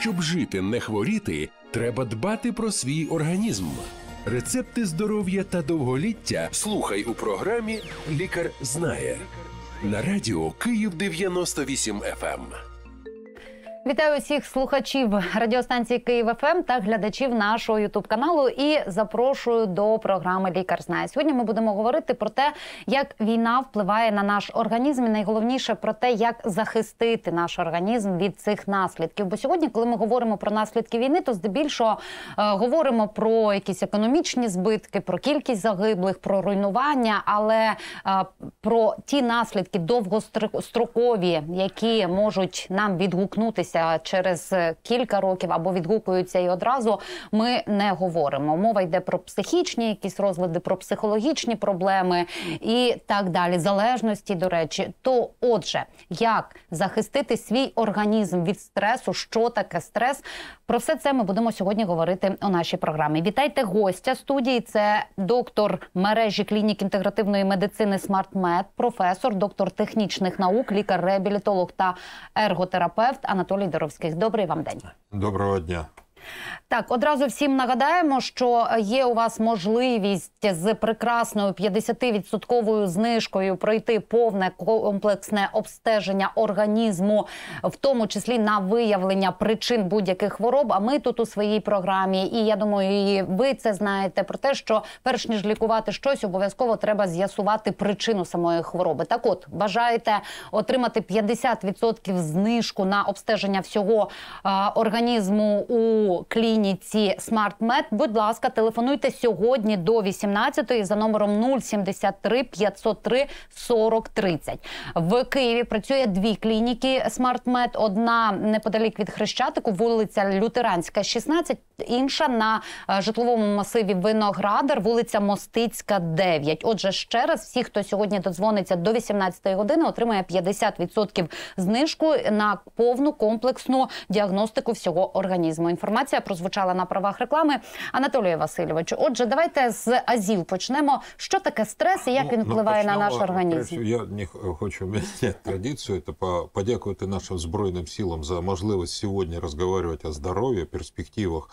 Щоб жити, не хворіти, треба дбати про свій організм. Рецепти здоров'я та довголіття слухай у програмі Лікар знає на радіо Київ 98 FM. Вітаю усіх слухачів радіостанції Київ ФМ ем та глядачів нашого ютуб каналу. І запрошую до програми Лікар знає. Сьогодні ми будемо говорити про те, як війна впливає на наш організм, і найголовніше про те, як захистити наш організм від цих наслідків. Бо сьогодні, коли ми говоримо про наслідки війни, то здебільшого е, говоримо про якісь економічні збитки, про кількість загиблих, про руйнування, але е, про ті наслідки довгострокові, які можуть нам відгукнутися відгукнуться через кілька років або відгукуються і одразу, ми не говоримо. Мова йде про психічні якісь розлади, про психологічні проблеми і так далі. Залежності, до речі, то отже, як захистити свій організм від стресу, що таке стрес? Про все це ми будемо сьогодні говорити у нашій програмі. Вітайте гостя студії. Це доктор мережі клінік інтегративної медицини «Смартмед», професор, доктор технічних наук, лікар-реабілітолог та ерготерапевт Анатолій. Лідоровських. добрый вам день. Доброго дня. Так, одразу всім нагадаємо, що є у вас можливість з прекрасною 50% відсотковою знижкою пройти повне комплексне обстеження організму, в тому числі на виявлення причин будь-яких хвороб. А ми тут у своїй програмі, і я думаю, і ви це знаєте про те, що перш ніж лікувати щось, обов'язково треба з'ясувати причину самої хвороби. Так, от бажаєте отримати 50% знижку на обстеження всього е, організму у у клініці SmartMed. Будь ласка, телефонуйте сьогодні до 18-ї за номером 073 503 40 30. В Києві працює дві клініки SmartMed. Одна неподалік від Хрещатику, вулиця Лютеранська, 16, Інша на е, житловому масиві Виноградар, вулиця Мостицька, 9. Отже, ще раз всі, хто сьогодні додзвониться до 18-ї години, отримає 50% знижку на повну комплексну діагностику всього організму. Інформація прозвучала на правах реклами Анатолію Васильовичу. Отже, давайте з азів почнемо. Що таке стрес і як ну, він ну, впливає ну, на наш організм? Я не хочу міняти традицію. Це подякувати нашим збройним силам за можливість сьогодні розмовляти о здоров'ї, перспективах.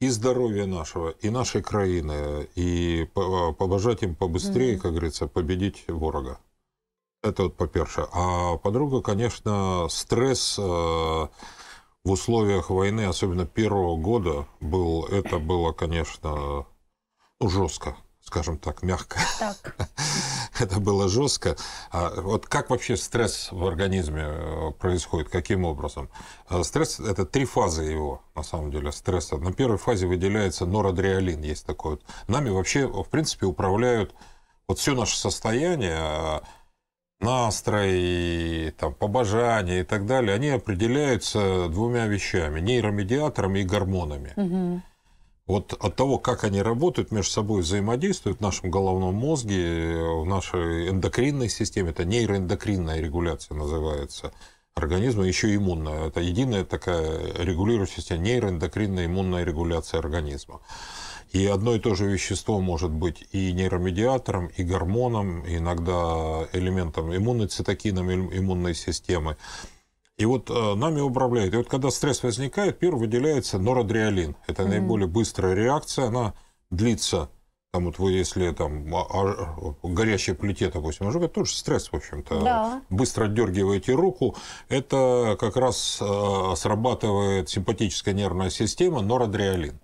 и здоровья нашего, и нашей краины, и побожать им побыстрее, как говорится, победить ворога. Это вот по-перше. А по-друге, конечно, стресс э, в условиях войны, особенно первого года, был, это было, конечно, жестко скажем так, мягко. Так. Это было жестко. А вот как вообще стресс в организме э, происходит? Каким образом? Э, стресс – это три фазы его, на самом деле, стресса. На первой фазе выделяется норадреалин, есть такой вот. Нами вообще, в принципе, управляют вот все наше состояние, э, настрой, там, побожание и так далее, они определяются двумя вещами – нейромедиаторами и гормонами. Угу. Вот от того, как они работают между собой, взаимодействуют в нашем головном мозге, в нашей эндокринной системе, это нейроэндокринная регуляция называется, организма, еще иммунная. Это единая такая регулирующая система, нейроэндокринная иммунная регуляция организма. И одно и то же вещество может быть и нейромедиатором, и гормоном, иногда элементом иммунной цитокином иммунной системы. И вот э, нами управляет. И вот когда стресс возникает, первым выделяется норадреалин. Это mm. -hmm. наиболее быстрая реакция, она длится. Там вот вы, если там а, а, э, горящей плите, допустим, ожога, это тоже стресс, в общем-то. Да. Быстро дергиваете руку. Это как раз э, срабатывает симпатическая нервная система, норадреалин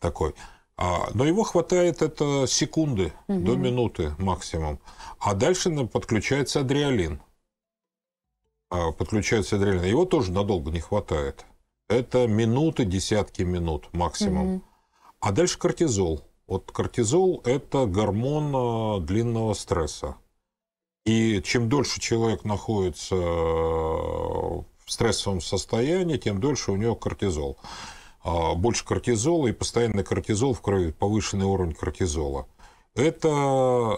такой. А, но его хватает это секунды, Mm -hmm. до минуты максимум. А дальше подключается адреалин а, Подключается адреналин, его тоже надолго не хватает. Это минуты, десятки минут максимум. Угу. А дальше кортизол. Вот кортизол – это гормон а, длинного стресса. И чем дольше человек находится а, в стрессовом состоянии, тем дольше у него кортизол. Больше кортизола и постоянный кортизол в крови, повышенный уровень кортизола. Это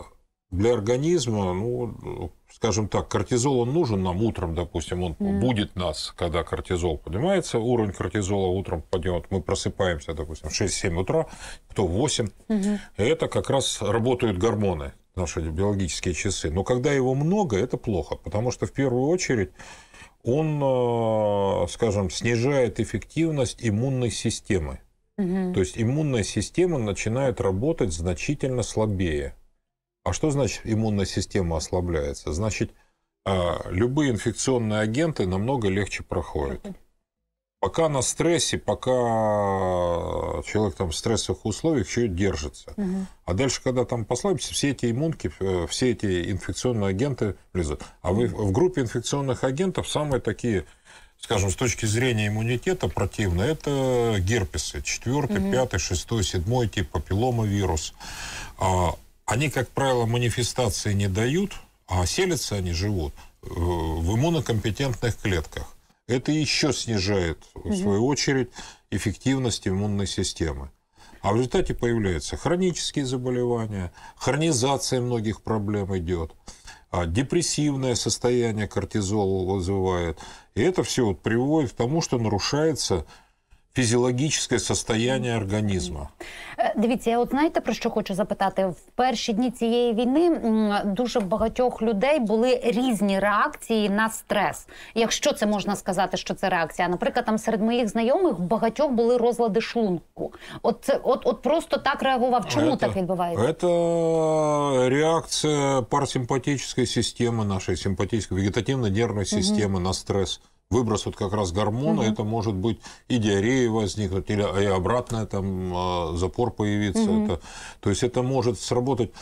для организма, ну, скажем так, кортизол он нужен нам утром, допустим, он mm. будет нас, когда кортизол поднимается, уровень кортизола утром поднимет, мы просыпаемся, допустим, в 6-7 утра, кто в 8, mm-hmm. это как раз работают гормоны, наши биологические часы. Но когда его много, это плохо, потому что в первую очередь он, э, скажем, снижает эффективность иммунной системы. Mm-hmm. То есть иммунная система начинает работать значительно слабее. А что значит иммунная система ослабляется? Значит, а, любые инфекционные агенты намного легче проходят. Пока на стрессе, пока человек там в стрессовых условиях еще держится. Угу. А дальше, когда там послабится, все эти иммунки, э, все эти инфекционные агенты влезут. А вы в группе инфекционных агентов самые такие, скажем, с точки зрения иммунитета противные, это герпесы. Четвертый, угу. пятый, шестой, седьмой тип папилломовирус. А, они, как правило, манифестации не дают, а селятся они, живут э, в иммунокомпетентных клетках. Это еще снижает, в э, свою очередь, эффективность иммунной системы. А в результате появляются хронические заболевания, хронизация многих проблем идет, а депрессивное состояние кортизол вызывает. И это все вот приводит к тому, что нарушается фізіологічне состояння організму. Е, дивіться, я от знаєте про що хочу запитати в перші дні цієї війни. Дуже багатьох людей були різні реакції на стрес. Якщо це можна сказати, що це реакція, наприклад, там серед моїх знайомих багатьох були розлади шлунку. От це от, от просто так реагував. Чому это, так відбувається? Це реакція парасимпатичної системи, нашої симпатичної вегетативно нервної системи угу. на стрес. выброс вот как раз гормона, угу. это может быть и диарея возникнуть, или и обратная там а, запор появится. Угу. Это, то есть это может сработать.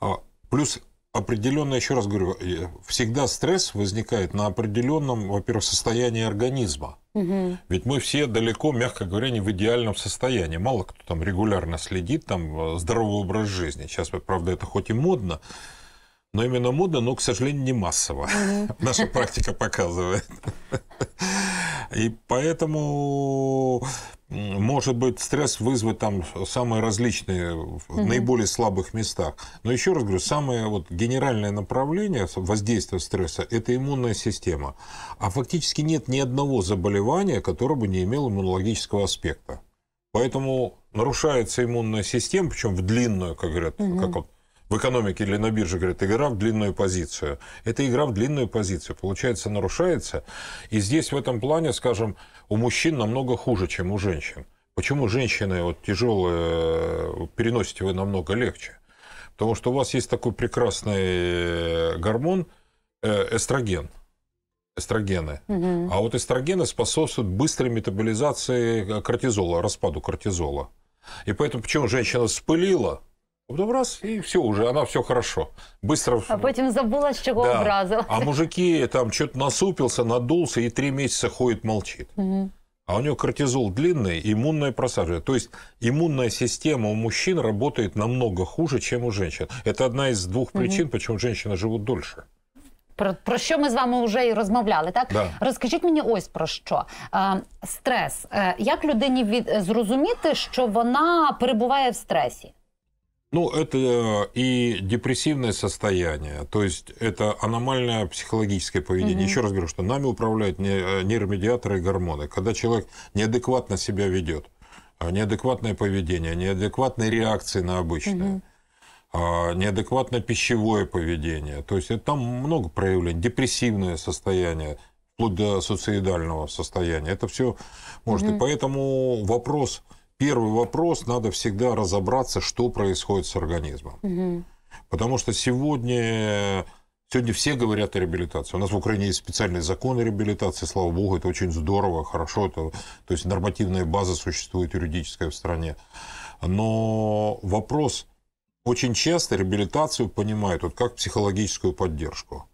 А, плюс определенно, еще раз говорю, э, всегда стресс возникает на определенном, во-первых, состоянии организма. Угу. Ведь мы все далеко, мягко говоря, не в идеальном состоянии. Мало кто там регулярно следит, там э, здоровый образ жизни. Сейчас, правда, это хоть и модно, но именно модно, но, к сожалению, не массово. Наша практика показывает. И поэтому может быть стресс вызвать там самые различные в наиболее слабых местах. Но еще раз говорю, самое вот генеральное направление воздействия стресса – это иммунная система. А фактически нет ни одного заболевания, которое бы не имело иммунологического аспекта. Поэтому нарушается иммунная система, причем в длинную, как говорят, как вот в экономике или на бирже говорят, игра в длинную позицию. Это игра в длинную позицию, получается, нарушается. И здесь в этом плане, скажем, у мужчин намного хуже, чем у женщин. Почему женщины вот тяжелые э, переносите вы намного легче? Потому что у вас есть такой прекрасный э, гормон э, эстроген эстрогены. Угу. А вот эстрогены способствуют быстрой метаболизации кортизола, распаду кортизола. И поэтому, почему женщина спылила, Потом ну, раз, и все, уже она все хорошо. Быстро. А потом забыла, с чего да. образила. А мужики там что-то насупился, надулся и три месяца ходит, молчит. Угу. А у него кортизол длинный, иммунное просаживание. То есть иммунная система у мужчин работает намного хуже, чем у женщин. Это одна из двух угу. причин, почему женщины живут дольше. Про, про що ми з вами вже і розмовляли, так да. розкажіть мені ось про що е, а, стрес. Е, э, як людині від зрозуміти, що вона перебуває в стресі? Ну, это э, и депрессивное состояние, то есть это аномальное психологическое поведение. Угу. Еще раз говорю, что нами управляют э, нейромедиаторы и гормоны. Когда человек неадекватно себя ведет, э, неадекватное поведение, неадекватные реакции на обычное. Угу неадекватное пищевое поведение. То есть это там много проявлений. Депрессивное состояние, вплоть до суицидального состояния. Это все может. Mm-hmm. И поэтому вопрос первый вопрос, надо всегда разобраться, что происходит с организмом. Угу. Потому что сегодня, сегодня все говорят о реабилитации. У нас в Украине есть специальный закон о реабилитации, слава богу, это очень здорово, хорошо. Это, то есть нормативная база существует юридическая в стране. Но вопрос очень часто реабилитацию понимают вот как психологическую поддержку.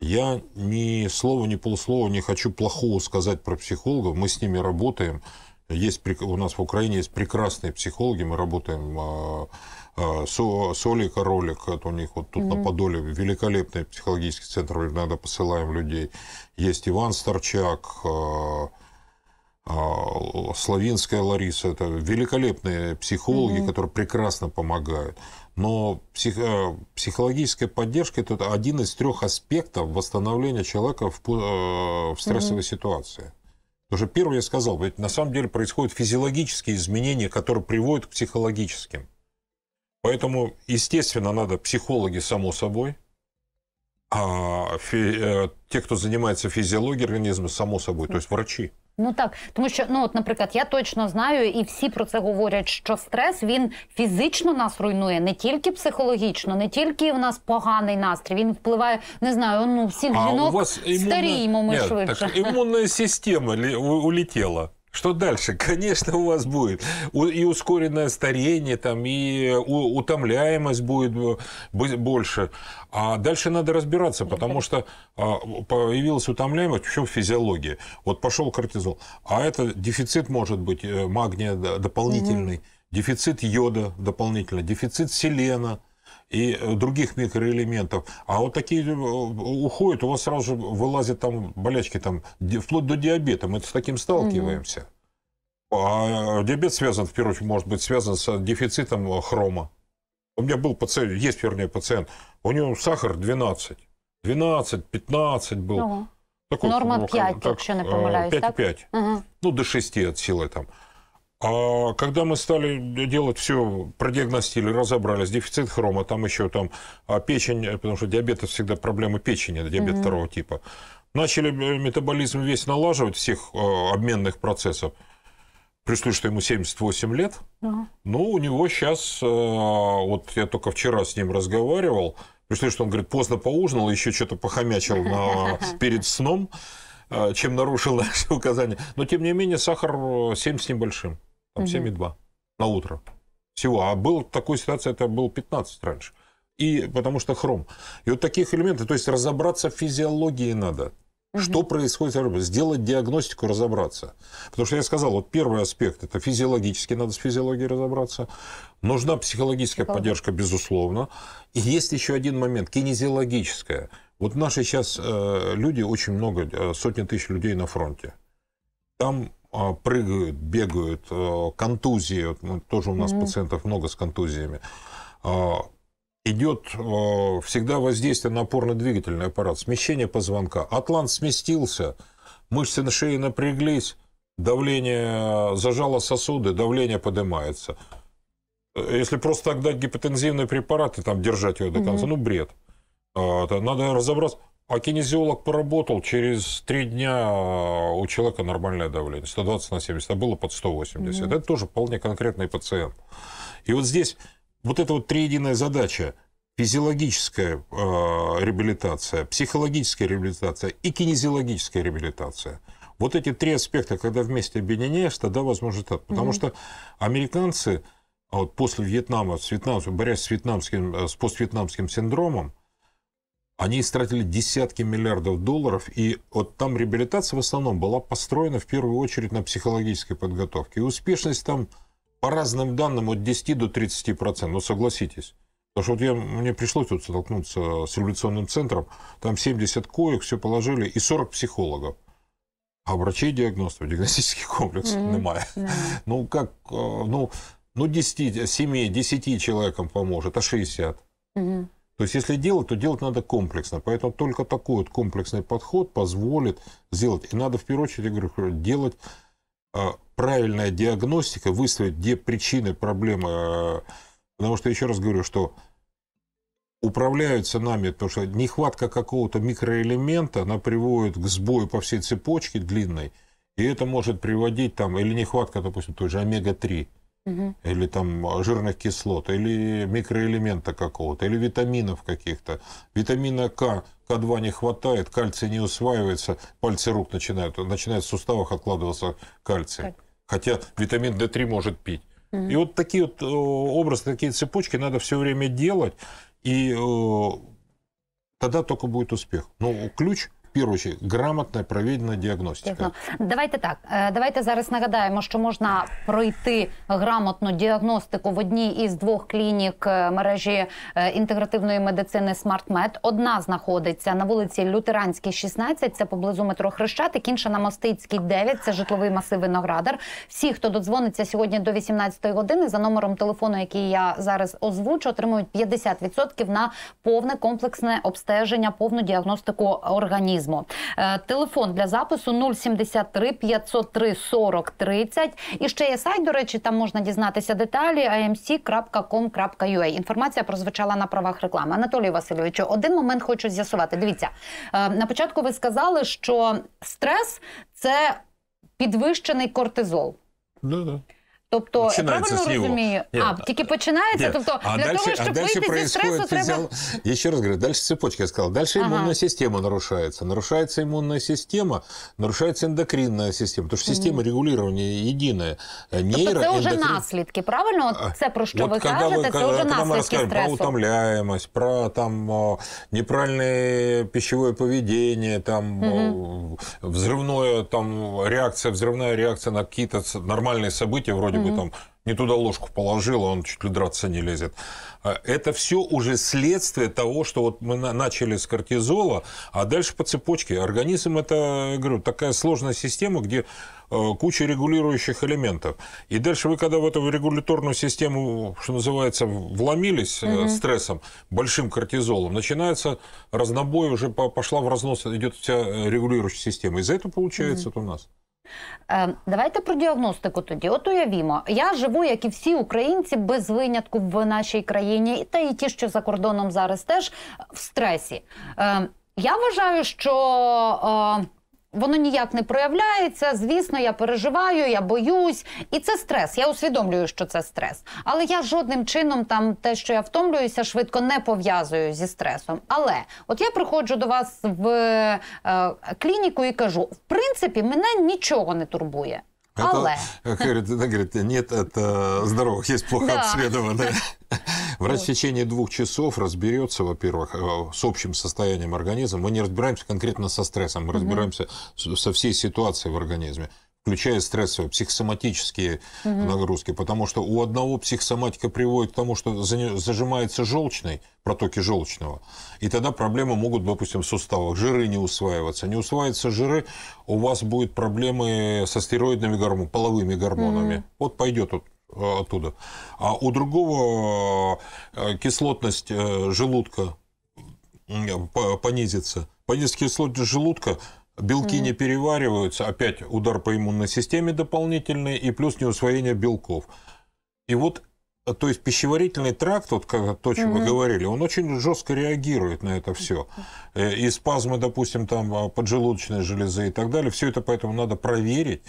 Я ни слова, ни полслова не хочу плохого сказать про психологов. Мы с ними работаем. Есть, у нас в Украине есть прекрасные психологи, мы работаем а, а, со, Соли Королик, это у них вот тут mm-hmm. на Подоле великолепный психологический центр, иногда посылаем людей. Есть Иван Старчак, а, Славинская Лариса, это великолепные психологи, mm-hmm. которые прекрасно помогают. Но псих, психологическая поддержка это один из трех аспектов восстановления человека в, в стрессовой mm-hmm. ситуации. Потому что первое я сказал, ведь на самом деле происходят физиологические изменения, которые приводят к психологическим. Поэтому, естественно, надо психологи, само собой, а фи, э, те, кто занимается физиологией организма, само собой, то есть врачи. Ну так, тому що ну от, наприклад, я точно знаю, і всі про це говорять, що стрес він фізично нас руйнує, не тільки психологічно, не тільки в нас поганий настрій. Він впливає, не знаю, ну всіх жінок у вас імунна... старіємо ми Нет, швидше. Так, імунна система улетіла. Что дальше? Конечно, у вас будет и ускоренное старение, там, и утомляемость будет э, больше. А дальше надо разбираться, потому что а, появилась утомляемость, еще в физиологии. Вот пошел кортизол. А это дефицит может быть э, магния дополнительный, дефицит йода дополнительно, дефицит селена – и э, других микроэлементов. А вот такие э, уходят, у вас сразу же вылазят там болячки, там, вплоть до диабета. Мы с таким сталкиваемся. Угу. А диабет связан, в первую очередь, может быть, связан с дефицитом э, хрома. У меня был пациент, есть, вернее, пациент, у него сахар 12. 12, 15 был. Ага. Такой, Норма 5, ну, так, якщо не помиляюсь. 5,5. Угу. Ну, до 6 от силы там. А когда мы стали делать все, продиагностили, разобрались, дефицит хрома, там еще там а, печень, потому что диабет это всегда проблема печени, диабет mm-hmm. второго типа. Начали э, метаболизм весь налаживать, всех э, обменных процессов. Пришло, что ему 78 лет. Mm-hmm. Ну, у него сейчас, э, вот я только вчера с ним разговаривал, пришли, что он говорит, поздно поужинал, еще что-то похомячил на... перед сном чем нарушил наши указания. Но, тем не менее, сахар 7 с небольшим там 7,2 на утро всего. А был такая ситуация, это был 15 раньше. И потому что хром. И вот таких элементов, то есть разобраться в физиологии надо. Угу. Что происходит? Сделать диагностику, разобраться. Потому что я сказал, вот первый аспект – это физиологически, надо с физиологией разобраться. Нужна психологическая Психолог. поддержка, безусловно. И есть еще один момент – кинезиологическая. Вот наши сейчас э, люди, очень много, э, сотни тысяч людей на фронте. Там а, прыгают, бегают, э, контузии, ну, тоже у нас mm-hmm. пациентов много с контузиями, а, идет э, всегда воздействие на опорно-двигательный аппарат, смещение позвонка. Атлант сместился, мышцы на шее напряглись, давление э, зажало сосуды, давление поднимается. Если просто так дать гипотензивные препараты, там держать ее до конца, mm-hmm. ну бред. А, надо разобраться. А кинезиолог поработал, через три дня а, у человека нормальное давление, 120 на 70, а было под 180. Mm-hmm. Это тоже вполне конкретный пациент. И вот здесь вот эта вот триединая задача – физиологическая э, реабилитация, психологическая реабилитация и кинезиологическая реабилитация – вот эти три аспекта, когда вместе объединяешь, тогда возможно, результат. Потому угу. что американцы а вот после Вьетнама, с вьетнамцем, борясь с, вьетнамским, с поствьетнамским синдромом, они истратили десятки миллиардов долларов, и вот там реабилитация в основном была построена в первую очередь на психологической подготовке. И успешность там, по разным данным, от 10 до 30 процентов. Ну, согласитесь. Потому что вот я, мне пришлось тут столкнуться с революционным центром. Там 70 коек, все положили, и 40 психологов. А врачей диагностов, диагностический комплекс mm-hmm. немає. mm Ну, как, э, ну, ну 10, 7, 10 человекам поможет, а 60. Mm-hmm. То есть, если делать, то делать надо комплексно. Поэтому только такой вот комплексный подход позволит сделать. И надо, в первую очередь, я говорю, делать а, правильная диагностика, выставить, где причины проблемы. А, потому что, еще раз говорю, что управляются нами, потому что нехватка какого-то микроэлемента, она приводит к сбою по всей цепочке длинной, и это может приводить там, или нехватка, допустим, той же омега-3, угу. или там жирных кислот, или микроэлемента какого-то, или витаминов каких-то. Витамина К, К2 не хватает, кальций не усваивается, пальцы рук начинают, начинает в суставах откладываться кальций. Так. Хотя витамин D3 может пить. Угу. И вот такие вот э, образы, такие цепочки надо все время делать, и э, тогда только будет успех. Ну, ключ – первую очередь, грамотна проведена діагностика. Давайте так. Е, давайте зараз нагадаємо, що можна пройти грамотну діагностику в одній із двох клінік е, мережі е, інтегративної медицини «Смартмед». Одна знаходиться на вулиці Лютеранській, 16, це поблизу метро Хрещатик, інша на Мостицькій, 9, це житловий масив Виноградар. Всі, хто додзвониться сьогодні до 18-ї години, за номером телефону, який я зараз озвучу, отримують 50% на повне комплексне обстеження, повну діагностику організму туризму. Е, телефон для запису 073 503 40 30. І ще є сайт. До речі, там можна дізнатися деталі. amc.com.ua. Е. інформація прозвучала на правах реклами. Анатолій Васильовичу, один момент хочу з'ясувати. Дивіться е, на початку. Ви сказали, що стрес це підвищений кортизол. Да-да. Тобто починається правильно сліво. розумію, Нет. а тільки починається. Нет. Тобто а для дальше, того, а щоб а дальше вийти зі стресу, треба взял, еще раз говорю, дальше цепочка я сказал, дальше ага. иммунная система нарушается, нарушается иммунная система, нарушается эндокринная система, потому что система mm. регулирования единая. Нейро, э, тобто це вже наслідки, правильно? От це про що От ви кажете, ви, це коли, вже наслідки стресу. Про утомляємость, про там неправильное пищевое поведение, там mm-hmm. там реакция, взрывная реакция на какие-то нормальные события вроде бы там не туда ложку положил, а он чуть ли драться не лезет. А, это все уже следствие того, что вот мы начали с кортизола, а дальше по цепочке. Организм это, говорю, такая сложная система, где э, куча регулирующих элементов. И дальше вы, когда в эту регуляторную систему, что называется, вломились угу. стрессом, большим кортизолом, начинается разнобой, уже пошла в разнос, идет вся э, регулирующая система. Из-за этого получается угу. вот у нас. Е, давайте про діагностику тоді. От уявімо, я живу, як і всі українці, без винятку в нашій країні, та і ті, що за кордоном зараз теж в стресі. Е, я вважаю, що е, Воно ніяк не проявляється. Звісно, я переживаю, я боюсь, і це стрес. Я усвідомлюю, що це стрес. Але я жодним чином там те, що я втомлююся, швидко не пов'язую зі стресом. Але от я приходжу до вас в е, е клініку і кажу: в принципі, мене нічого не турбує. Это, Але. Говорит, нет, это здоровых, есть плохо да. Врач в течение двух часов разберется, во-первых, э, с общим состоянием организма. Мы не разбираемся конкретно со стрессом, мы разбираемся со всей ситуацией в организме включая стрессовые, психосоматические угу. нагрузки, потому что у одного психосоматика приводит к тому, что зажимается желчный, протоки желчного, и тогда проблемы могут, допустим, в суставах, жиры не усваиваться. Не усваиваются жиры, у вас будут проблемы со стероидными гормонами, половыми гормонами. Угу. Вот пойдет вот э, оттуда. А у другого э, кислотность э, желудка понизится. Понизится кислотность желудка – белки mm. не перевариваются, опять удар по иммунной системе дополнительный, и плюс неусвоение белков. И вот, э, то есть пищеварительный тракт, вот как то, о чем mm-hmm. вы говорили, он очень жестко реагирует на это все. Э, и спазмы, допустим, там а, поджелудочной железы и так далее, все это поэтому надо проверить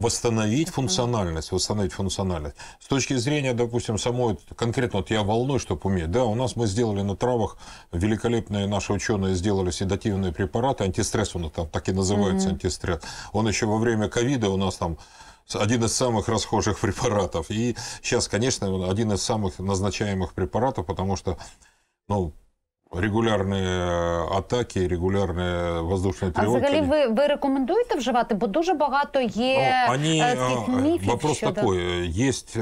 восстановить uh -huh. функциональность, восстановить функциональность. С точки зрения, допустим, самой, конкретно вот я волнуюсь, чтобы уметь, да, у нас мы сделали на травах, великолепные наши ученые сделали седативные препараты, антистресс, он там так и называется, Uh -huh. антистресс. Он еще во время ковида у нас там один из самых расхожих препаратов. И сейчас, конечно, один из самых назначаемых препаратов, потому что ну, Регулярні э, атаки, регулярні воздушні тревоги. А взагалі ви, ви рекомендуєте вживати? Бо дуже багато є ну, Они, таких Вопрос щодо... такой. Есть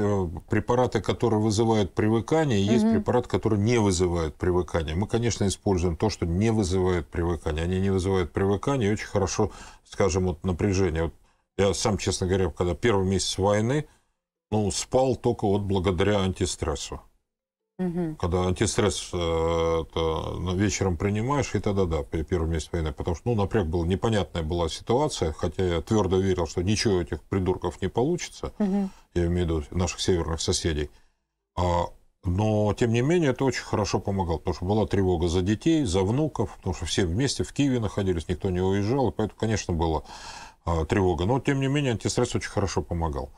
препараты, которые вызывают привыкание, и есть угу. препараты, которые не вызывают привыкание. Мы, конечно, используем то, что не вызывает привыкание. Они не вызывают привыкание и очень хорошо, скажем, вот напряжение. Вот я сам, честно говоря, когда первый месяц войны, ну, спал только вот благодаря антистрессу. Угу. Когда антистресс э, это, ну, вечером принимаешь, и тогда да, первый месяц войны. Потому что ну, напряг был, непонятная была ситуация, хотя я твердо верил, что ничего этих придурков не получится, угу. я имею в виду наших северных соседей. А, но, тем не менее, это очень хорошо помогало, потому что была тревога за детей, за внуков, потому что все вместе в Киеве находились, никто не уезжал, и поэтому, конечно, была а, тревога. Но, тем не менее, антистресс очень хорошо помогал.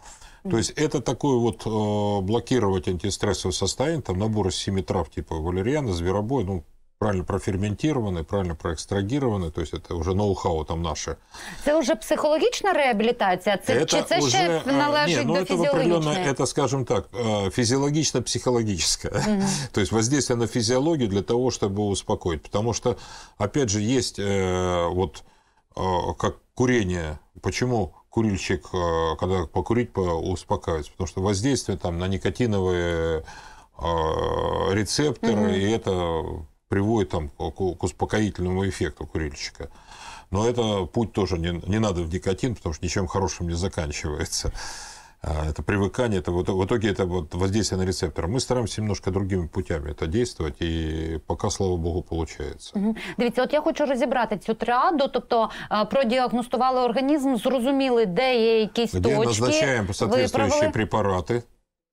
То есть это такое вот э, блокировать антистрессовое состояние, там набор из семи трав типа валерьяна, зверобой, ну, правильно проферментирований, правильно проекстрадирований, то есть это вже ноу-хау там наше. Це вже психологічна реабілітація? Це, это уже, ще э, належить ну, до это Это, скажем так, э, физиологично-психологическое. Угу. то есть воздействие на физиологию для того, чтобы успокоить. Потому что, опять же, есть э, вот как курение. Почему курильщик, э, когда покурить, успокаивается, потому что воздействие там на никотиновые э, рецепторы, угу. и это приводит там, к успокоительному эффекту курильщика. Но это путь тоже не, не надо в никотин, потому что ничем хорошим не заканчивается. это привыкание, это вот, в итоге это вот воздействие на рецептор. Мы стараємося немножко другими путями это действовать, і пока слава Богу, получается. Угу. Дивіться, от я хочу розібрати цю триаду, тобто продіагностували організм, зрозуміли, де є якісь Где точки. Де назначаємо соответствующие виправили. препарати,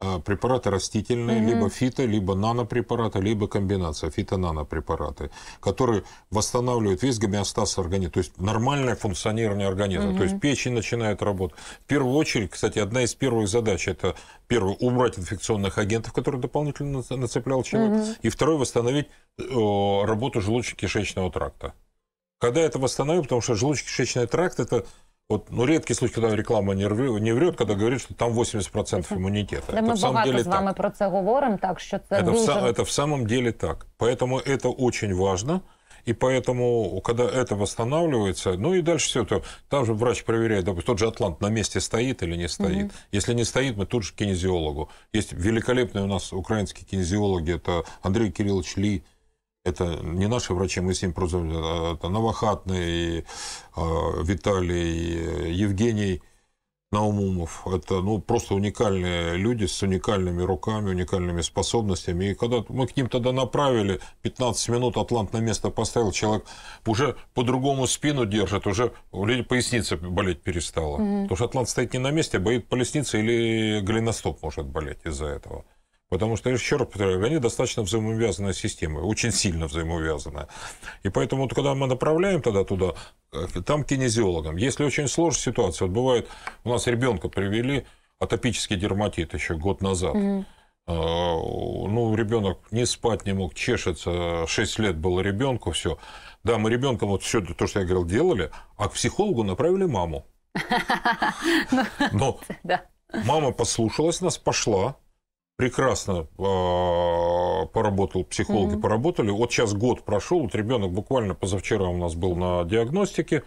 А, препараты растительные, угу. либо фито, либо нанопрепараты, либо комбинация фито-нанопрепараты, которые восстанавливают весь гомеостаз организма, то есть нормальное функционирование организма, угу. то есть печень начинает работать. В первую очередь, кстати, одна из первых задач – это, первое, убрать инфекционных агентов, которые дополнительно нацеплял человек, угу. и второе – восстановить э, работу желудочно-кишечного тракта. Когда это восстановим, потому что желудочно-кишечный тракт – это вот, ну, редкий случай, когда реклама не, рв... не врет, когда говорит, что там 80% иммунитета. Да это мы в самом деле з вами так. про це говорим, так що це это дуже... в, сам... это в самом деле так. Поэтому это очень важно. И поэтому, когда это восстанавливается, ну и дальше все это, там же врач проверяет, допустим, тот же атлант на месте стоит или не стоит. Угу. Если не стоит, мы тут же к кинезиологу. Есть великолепные у нас украинские кинезиологи, это Андрей Кириллович Ли, это не наши врачи, мы с ним прозвали. Э, это Новохатный, э, Виталий, Евгений Наумумов. Это ну, просто уникальные люди с уникальными руками, уникальными способностями. И когда мы к ним тогда направили, 15 минут Атлант на место поставил, человек уже по-другому спину держит, уже поясница болеть перестала. Mm-hmm. Потому что Атлант стоит не на месте, а болит поясница или голеностоп может болеть из-за этого. Потому что, еще раз повторяю, они достаточно взаимовязанная система, очень сильно взаимовязанная. И поэтому, вот, когда мы направляем тогда туда, э, там кинезиологам, если очень сложная ситуация, вот бывает, у нас ребенка привели, атопический дерматит еще год назад. Угу. Ну, ребенок не спать не мог, чешется, 6 лет было ребенку, все. Да, мы ребенком вот все то, что я говорил, делали, а к психологу направили маму. Ну, Но мама послушалась нас, пошла, прекрасно э, поработал, психологи mm-hmm. поработали. Вот сейчас год прошел, вот ребенок буквально позавчера у нас был на диагностике,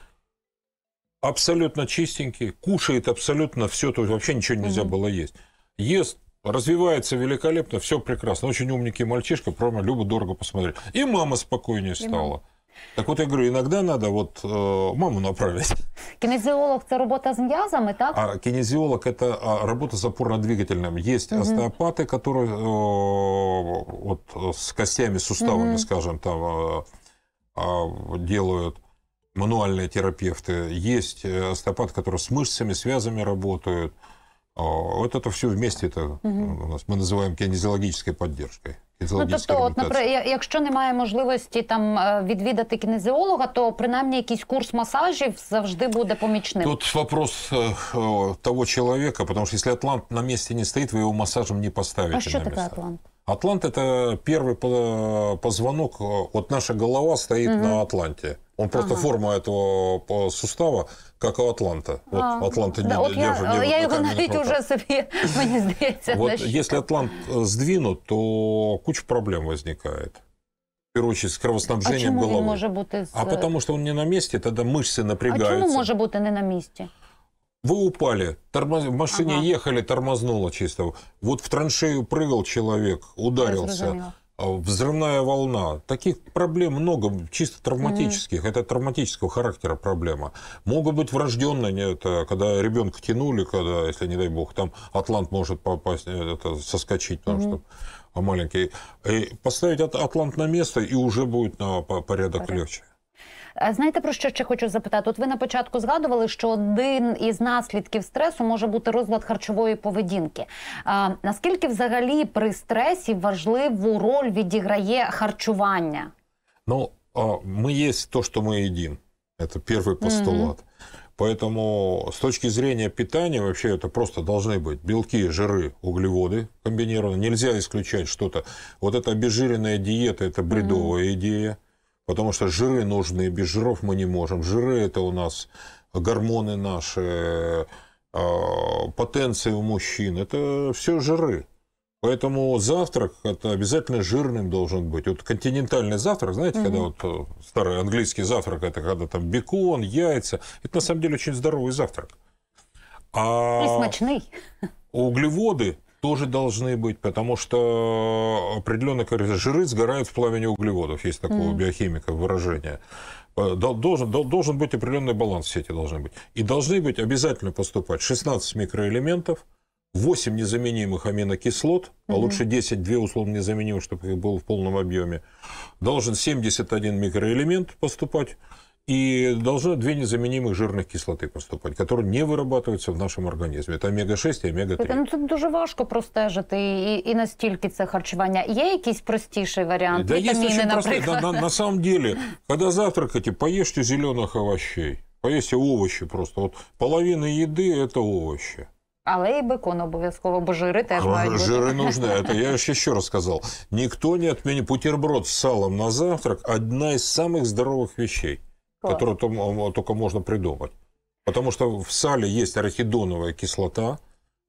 абсолютно чистенький, кушает абсолютно все, то есть вообще ничего нельзя mm-hmm. было есть. Ест, развивается великолепно, все прекрасно, очень умненький мальчишка, прямо любо дорого посмотреть. И мама спокойнее стала. Так от я говорю, іногда треба от, э, маму направити. Кінезіолог це робота з м'язами, так? А кінезіолог це а, робота з опорно-двигательним. Є угу. остеопати, які э, от, з костями, суставами, угу. скажімо, там э, а, делают мануальные терапевты. Есть остеопаты, которые с мышцами, связами работают. Вот это все вместе это угу. у нас мы называем кинезиологической поддержкой. Ну, тобто, от, наприклад, якщо немає можливості там е, відвідати кінезіолога, то принаймні якийсь курс масажів завжди буде помічним. Тут вопрос э, того чоловіка, тому що якщо Атлант на місці не стоїть, ви його масажем не поставите. А що на таке Атлант? Атлант – это перший э, позвонок, э, от наша голова стоїть угу. на Атланті. Он просто ага. форма этого э, сустава, как у Атланта. Вот а. Атланта не да, от держит. Я, я його навіть уже себе. мені здається. Вот, если Атлант э, сдвинут, то куча проблем возникает. В первую очередь, с кровоснабжением а головы. Може бути з... А э, потому что он не на месте, тогда мышцы а напрягаются. А чому может быть не на месте? Вы упали, тормоз... в машине ага. ехали, тормознуло чисто. Вот в траншею прыгал человек, ударился. Э, взрывная волна. Таких проблем много, чисто травматических. Mm-hmm. Это травматического характера проблема. Могут быть врожденные, это, когда ребенка тянули, когда, если не дай бог, там атлант может попасть, э, это, соскочить, потому ну, mm-hmm. что маленький. И поставить атлант на место, и уже будет на э, порядок, порядок. легче. Знаєте, про що ще хочу запитати? От ви на початку згадували, що один із наслідків стресу може бути розлад харчової поведінки. А, Наскільки взагалі при стресі важливу роль відіграє харчування? Ну, ми є то, що ми едим. Это первый постулат. Угу. Поэтому с точки зрения питания вообще это просто должны быть белки, жиры, углеводы комбинированы. Нельзя исключать что-то. Вот эта обезжиренная диета – это бредовая mm идея. потому что жиры нужны, без жиров мы не можем. Жиры – это у нас гормоны наши, э, потенция у мужчин, это все жиры. Поэтому завтрак это обязательно жирным должен быть. Вот континентальный завтрак, знаете, Mm-hmm. когда вот э, старый английский завтрак, это когда там бекон, яйца, это на самом деле очень здоровый завтрак. А И смачный. Углеводы тоже должны быть, потому что определенные жиры сгорают в пламени углеводов, есть такое mm. биохимика выражение. Э, должен, должен быть определенный баланс, все эти должны быть. И должны быть обязательно поступать 16 микроэлементов, 8 незаменимых аминокислот, а лучше 10, 2 условно незаменимых, чтобы их было в полном объеме. Должен 71 микроэлемент поступать, и должно две незаменимых жирных кислоты поступать, которые не вырабатываются в нашем организме. Это омега-6 и омега-3. Ну, Тут дуже важко простежити и і настільки це Есть какие-то простейшие варианты. Да, Вітаміни, есть очень простые. На, на, на самом деле, когда завтракаете, поешьте зеленых овощей, поешьте овощи просто. Вот половина еды – это овощи. Але и бекон обов'язково, бо жири теж мають бути. нужны. Это я еще раз сказал. Никто не отменит бутерброд с салом на завтрак – одна из самых здоровых вещей. Класс. которую только можно придумать. Потому что в сале есть арахидоновая кислота,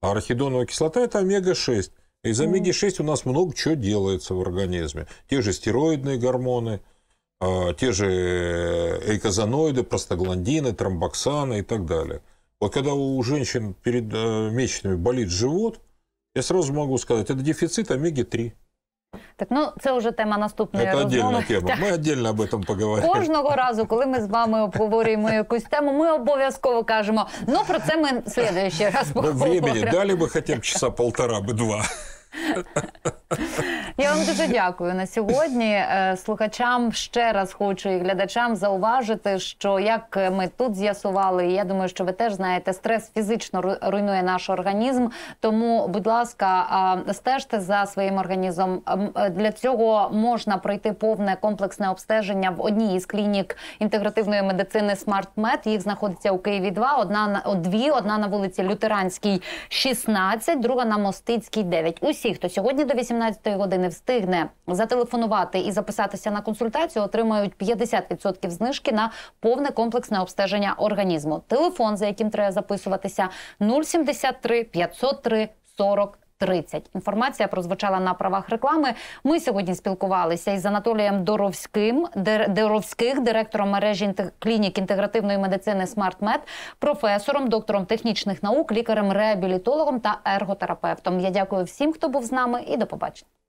а арахидоновая кислота – это омега-6. Из омеги-6 у нас много чего делается в организме. Те же стероидные гормоны, а, те же э, эйкозаноиды, простагландины, тромбоксаны и так далее. Вот когда у женщин перед э, месячными болит живот, я сразу могу сказать, это дефицит омеги-3. Так, ну це вже тема наступної Це розмови. тема. Так. Ми віддільно об этом поговоримо. Кожного разу, коли ми з вами обговорюємо якусь тему, ми обов'язково кажемо. Ну про це ми в слідуючий раз поговоримо. Времени далі би хоча б часа полтора би два. Я вам дуже дякую на сьогодні. Е, слухачам ще раз хочу і глядачам зауважити, що як ми тут з'ясували, я думаю, що ви теж знаєте, стрес фізично руйнує наш організм. Тому, будь ласка, стежте за своїм організмом. Ем, е, для цього можна пройти повне комплексне обстеження в одній із клінік інтегративної медицини «Смартмед». Їх знаходиться у Києві. Два одна на дві, одна на вулиці Лютеранській, 16, друга на Мостицькій, 9. Усі всі, хто сьогодні до 18-ї години встигне зателефонувати і записатися на консультацію, отримають 50% знижки на повне комплексне обстеження організму. Телефон, за яким треба записуватися, 073 503 40 30. Інформація прозвучала на правах реклами. Ми сьогодні спілкувалися із Анатолієм Доровським, Доровських, директором мережі клінік інтегративної медицини «Смартмед», професором, доктором технічних наук, лікарем, реабілітологом та ерготерапевтом. Я дякую всім, хто був з нами, і до побачення.